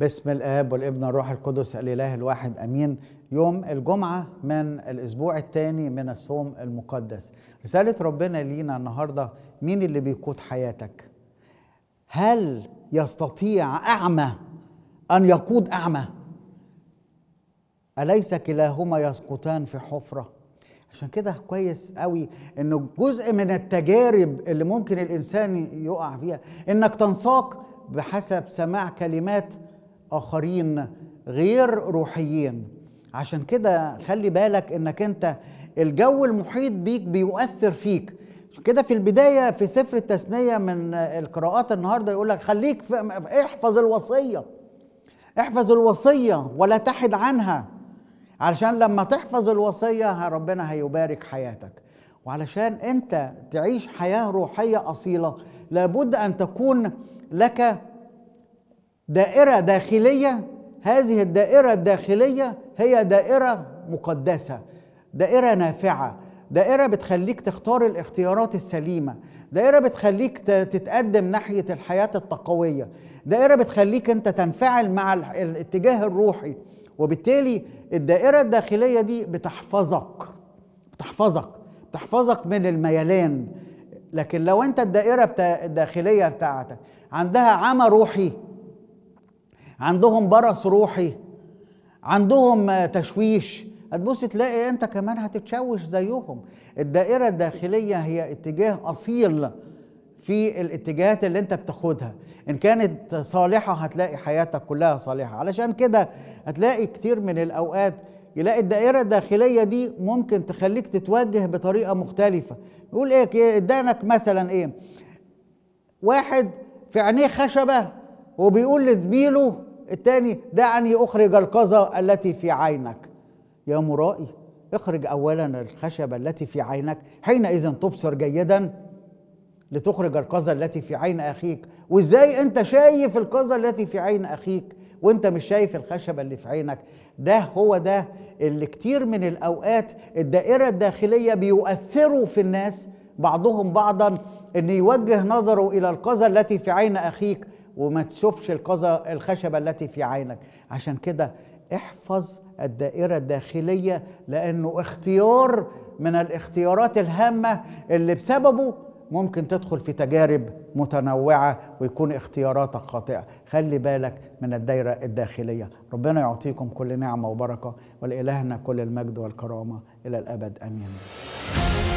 باسم الاب والابن الروح القدس الاله الواحد امين يوم الجمعه من الاسبوع الثاني من الصوم المقدس رساله ربنا لينا النهارده مين اللي بيقود حياتك هل يستطيع اعمى ان يقود اعمى اليس كلاهما يسقطان في حفره عشان كده كويس قوي ان جزء من التجارب اللي ممكن الانسان يقع فيها انك تنساق بحسب سماع كلمات اخرين غير روحيين عشان كده خلي بالك انك انت الجو المحيط بيك بيؤثر فيك كده في البداية في سفر التثنية من القراءات النهاردة يقول لك خليك احفظ الوصية احفظ الوصية ولا تحد عنها علشان لما تحفظ الوصية ربنا هيبارك حياتك وعلشان انت تعيش حياة روحية أصيلة لابد أن تكون لك دائرة داخلية هذه الدائرة الداخلية هي دائرة مقدسة دائرة نافعة دائرة بتخليك تختار الاختيارات السليمة دائرة بتخليك تتقدم ناحية الحياة التقوية دائرة بتخليك انت تنفعل مع الاتجاه الروحي وبالتالي الدائرة الداخلية دي بتحفظك بتحفظك بتحفظك من الميلان لكن لو انت الدائرة الداخلية بتاعتك عندها عمى روحي عندهم برص روحي عندهم تشويش هتبص تلاقي انت كمان هتتشوش زيهم الدائره الداخليه هي اتجاه اصيل في الاتجاهات اللي انت بتاخدها ان كانت صالحه هتلاقي حياتك كلها صالحه علشان كده هتلاقي كتير من الاوقات يلاقي الدائرة الداخلية دي ممكن تخليك تتوجه بطريقة مختلفة يقول ايه ادانك مثلا ايه واحد في عينيه خشبة وبيقول لزميله الثاني دعني أخرج القذى التي في عينك يا مرائي اخرج أولا الخشبة التي في عينك حينئذ تبصر جيدا لتخرج القذى التي في عين أخيك وإزاي أنت شايف القذى التي في عين أخيك وانت مش شايف الخشبة اللي في عينك ده هو ده اللي كتير من الأوقات الدائرة الداخلية بيؤثروا في الناس بعضهم بعضا ان يوجه نظره الى القذى التي في عين اخيك وما تشوفش القذى الخشبة التي في عينك عشان كده احفظ الدائرة الداخلية لأنه اختيار من الاختيارات الهامة اللي بسببه ممكن تدخل في تجارب متنوعة ويكون اختياراتك خاطئة خلي بالك من الدائرة الداخلية ربنا يعطيكم كل نعمة وبركة ولإلهنا كل المجد والكرامة إلى الأبد أمين